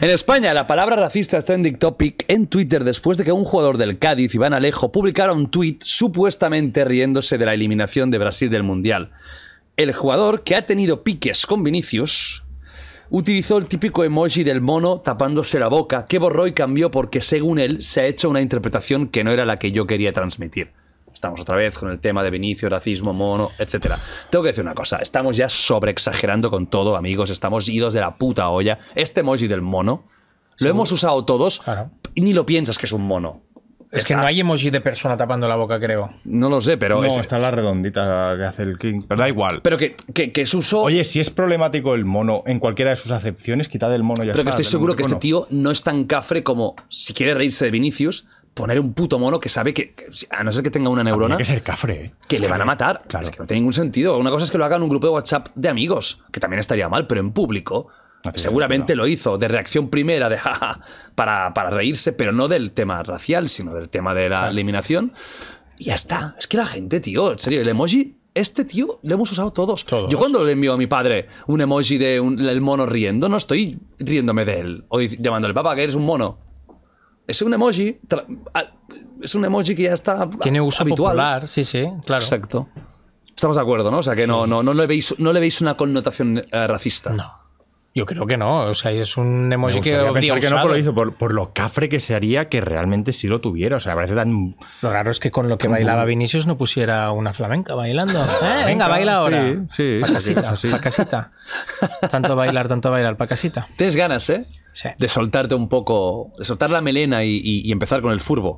En España, la palabra racista es trending topic en Twitter después de que un jugador del Cádiz, Iván Alejo, publicara un tuit supuestamente riéndose de la eliminación de Brasil del Mundial. El jugador, que ha tenido piques con Vinicius, utilizó el típico emoji del mono tapándose la boca, que borró y cambió porque, según él, se ha hecho una interpretación que no era la que yo quería transmitir. Estamos otra vez con el tema de Vinicius, racismo, mono, etc. Tengo que decir una cosa, estamos ya sobreexagerando con todo, amigos, estamos idos de la puta olla. Este emoji del mono, lo hemos usado todos y ni lo piensas que es un mono. Es que no hay emoji de persona tapando la boca, creo. No lo sé, pero. No, está la redondita que hace el King. Pero da igual. Pero que, que, que, su uso. Oye, si es problemático el mono en cualquiera de sus acepciones, quitad el mono ya Pero que estoy seguro que este tío no es tan cafre como si quiere reírse de Vinicius, poner un puto mono que sabe que, a no ser que tenga una neurona. que ser cafre. ¿eh? Que le van a matar. Claro. Es que no tiene ningún sentido. Una cosa es que lo haga un grupo de WhatsApp de amigos, que también estaría mal, pero en público. seguramente lo hizo de reacción primera, de jaja, para, para reírse, pero no del tema racial, sino del tema de la eliminación. Y ya está. Es que la gente, tío, en serio, el emoji este tío lo hemos usado todos. Yo cuando le envío a mi padre un emoji de el mono riendo, no estoy riéndome de él o llamándole, papá, que eres un mono es un emoji. Ah, es un emoji que ya está. Tiene uso habitual. popular, sí, sí, claro. Exacto. Estamos de acuerdo, ¿no? O sea, que no, no, no, le, veis, no le veis una connotación eh, racista. No. Yo creo que no. O sea, es un emoji que. Pensar que no por lo hizo, por, lo cafre que se haría que realmente sí lo tuviera. O sea, parece tan. Lo raro es que con lo que bailaba Vinicius no pusiera una flamenca bailando. Eh, venga, baila ahora. Sí, sí. Pa casita, pa casita. tanto bailar, tanto bailar, pa casita. Tienes ganas, ¿eh? De soltarte un poco, de soltar la melena y empezar con el furbo.